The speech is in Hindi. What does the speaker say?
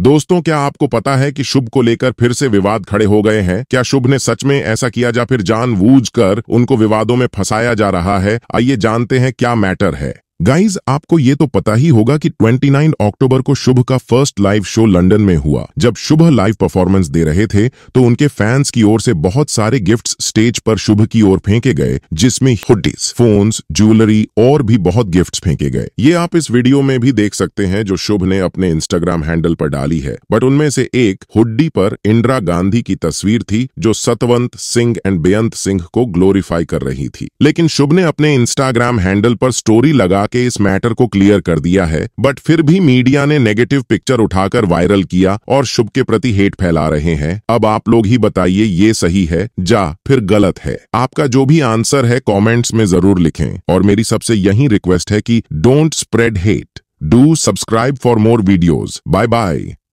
दोस्तों क्या आपको पता है कि शुभ को लेकर फिर से विवाद खड़े हो गए हैं क्या शुभ ने सच में ऐसा किया जा फिर कर उनको विवादों में फंसाया जा रहा है आइए जानते हैं क्या मैटर है गाइस आपको ये तो पता ही होगा कि 29 अक्टूबर को शुभ का फर्स्ट लाइव शो लंदन में हुआ जब शुभ लाइव परफॉर्मेंस दे रहे थे तो उनके फैंस की ओर से बहुत सारे गिफ्ट्स स्टेज पर शुभ की ओर फेंके गए जिसमें हुडीज फोन्स ज्वेलरी और भी बहुत गिफ्ट्स फेंके गए ये आप इस वीडियो में भी देख सकते हैं जो शुभ ने अपने इंस्टाग्राम हैंडल पर डाली है बट उनमें से एक हुड्डी पर इंदिरा गांधी की तस्वीर थी जो सतवंत सिंह एंड बेअंत सिंह को ग्लोरीफाई कर रही थी लेकिन शुभ ने अपने इंस्टाग्राम हैंडल पर स्टोरी लगा के इस मैटर को क्लियर कर दिया है बट फिर भी मीडिया ने नेगेटिव पिक्चर उठाकर वायरल किया और शुभ के प्रति हेट फैला रहे हैं अब आप लोग ही बताइए ये सही है जा फिर गलत है आपका जो भी आंसर है कॉमेंट्स में जरूर लिखे और मेरी सबसे यही रिक्वेस्ट है की don't spread hate do subscribe for more videos bye bye